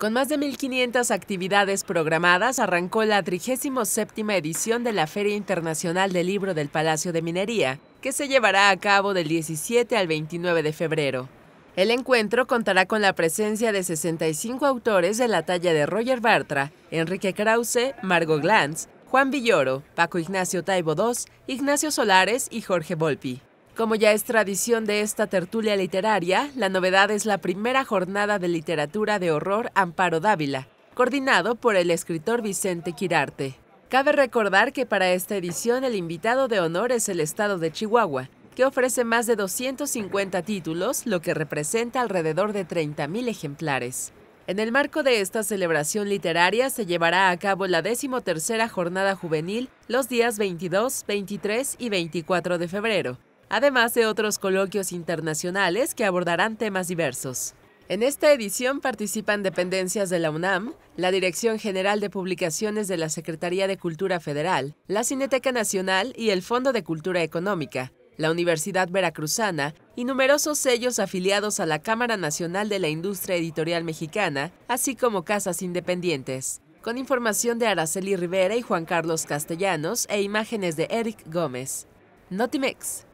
Con más de 1.500 actividades programadas, arrancó la 37 edición de la Feria Internacional del Libro del Palacio de Minería, que se llevará a cabo del 17 al 29 de febrero. El encuentro contará con la presencia de 65 autores de la talla de Roger Bartra, Enrique Krause, Margot Glantz, Juan Villoro, Paco Ignacio Taibo II, Ignacio Solares y Jorge Volpi. Como ya es tradición de esta tertulia literaria, la novedad es la primera jornada de literatura de horror Amparo Dávila, coordinado por el escritor Vicente Quirarte. Cabe recordar que para esta edición el invitado de honor es el estado de Chihuahua, que ofrece más de 250 títulos, lo que representa alrededor de 30.000 ejemplares. En el marco de esta celebración literaria se llevará a cabo la decimotercera jornada juvenil los días 22, 23 y 24 de febrero, además de otros coloquios internacionales que abordarán temas diversos. En esta edición participan dependencias de la UNAM, la Dirección General de Publicaciones de la Secretaría de Cultura Federal, la Cineteca Nacional y el Fondo de Cultura Económica, la Universidad Veracruzana y numerosos sellos afiliados a la Cámara Nacional de la Industria Editorial Mexicana, así como casas independientes. Con información de Araceli Rivera y Juan Carlos Castellanos e imágenes de Eric Gómez. Notimex.